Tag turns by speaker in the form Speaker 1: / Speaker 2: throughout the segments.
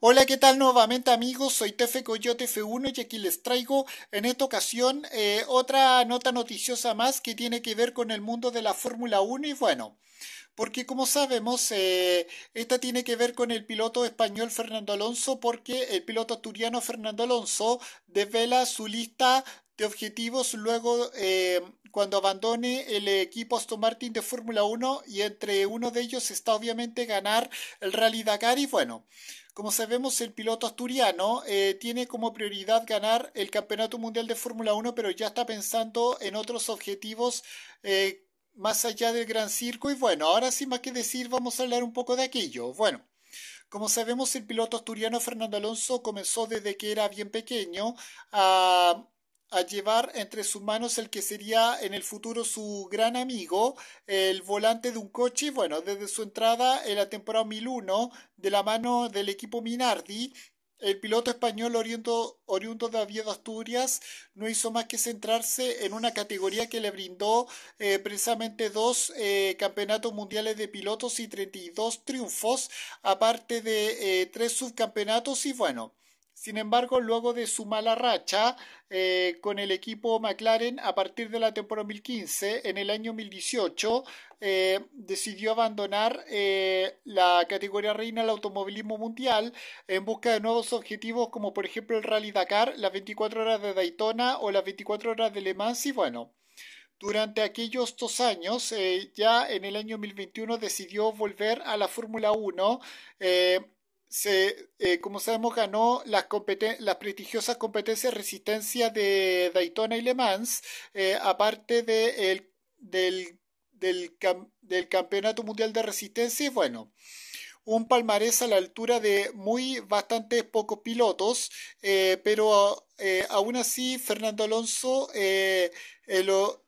Speaker 1: Hola, ¿qué tal nuevamente amigos? Soy Tefe Coyote F1 y aquí les traigo en esta ocasión eh, otra nota noticiosa más que tiene que ver con el mundo de la Fórmula 1 y bueno, porque como sabemos, eh, esta tiene que ver con el piloto español Fernando Alonso, porque el piloto asturiano Fernando Alonso desvela su lista de objetivos luego eh, cuando abandone el equipo Aston Martin de Fórmula 1 y entre uno de ellos está obviamente ganar el Rally Dakar y bueno, como sabemos el piloto asturiano eh, tiene como prioridad ganar el Campeonato Mundial de Fórmula 1 pero ya está pensando en otros objetivos eh, más allá del Gran Circo y bueno, ahora sin más que decir vamos a hablar un poco de aquello. Bueno. Como sabemos, el piloto asturiano Fernando Alonso comenzó desde que era bien pequeño a a llevar entre sus manos el que sería en el futuro su gran amigo, el volante de un coche, bueno, desde su entrada en la temporada 2001 de la mano del equipo Minardi, el piloto español oriundo, oriundo de Asturias, no hizo más que centrarse en una categoría que le brindó eh, precisamente dos eh, campeonatos mundiales de pilotos y 32 triunfos, aparte de eh, tres subcampeonatos y bueno, sin embargo, luego de su mala racha eh, con el equipo McLaren a partir de la temporada 2015, en el año 2018 eh, decidió abandonar eh, la categoría reina del automovilismo mundial en busca de nuevos objetivos como por ejemplo el Rally Dakar, las 24 horas de Daytona o las 24 horas de Le Mans y bueno. Durante aquellos dos años, ya en el año 2021 decidió volver a la Fórmula 1, se, eh, como sabemos, ganó las, las, prestigiosas competencias de Resistencia de Daytona y Le Mans, eh, aparte de el, del, Campeonato Mundial de Resistencia. Y bueno, un palmarés a la altura de muy bastante pocos pilotos, eh, pero aún así Fernando Alonso lo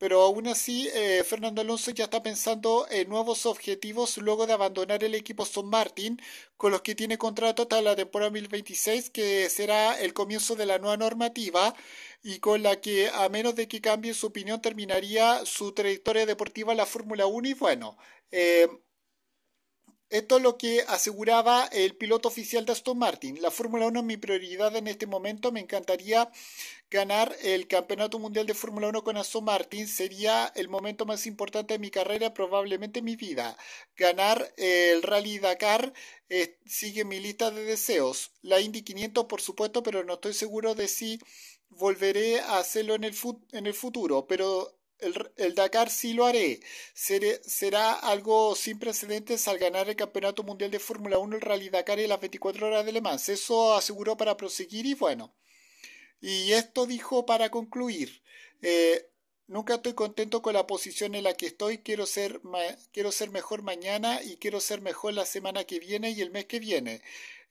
Speaker 1: pero aún así, eh, Fernando Alonso ya está pensando en nuevos objetivos luego de abandonar el equipo Son Martin, con los que tiene contrato hasta la temporada 2026, que será el comienzo de la nueva normativa y con la que, a menos de que cambie su opinión, terminaría su trayectoria deportiva en la Fórmula 1. Y bueno, eh, esto es lo que aseguraba el piloto oficial de Aston Martin. La Fórmula 1 es mi prioridad en este momento. Me encantaría ganar el Campeonato Mundial de Fórmula 1 con Aston Martin. Sería el momento más importante de mi carrera, probablemente mi vida. Ganar el Rally Dakar eh, sigue mi lista de deseos. La Indy 500, por supuesto, pero no estoy seguro de si volveré a hacerlo en el futuro. Pero el, Dakar sí lo haré. será algo sin precedentes al ganar el Campeonato Mundial de Fórmula 1, el Rally Dakar y las 24 horas de Le Mans. Eso aseguró para proseguir y bueno. Y esto dijo para concluir. Eh, nunca estoy contento con la posición en la que estoy. Quiero ser, mejor mañana y quiero ser mejor la semana que viene y el mes que viene.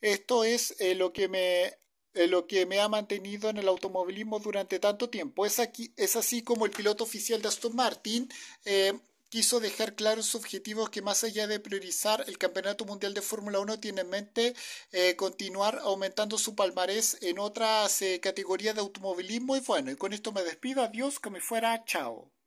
Speaker 1: Esto es eh, lo que me eh, lo que me ha mantenido en el automovilismo durante tanto tiempo. Es, aquí, es así como el piloto oficial de Aston Martin eh, quiso dejar claros sus objetivos que más allá de priorizar el Campeonato Mundial de Fórmula 1 tiene en mente eh, continuar aumentando su palmarés en otras categorías de automovilismo. Y bueno, y con esto me despido. Adiós, que me fuera. Chao.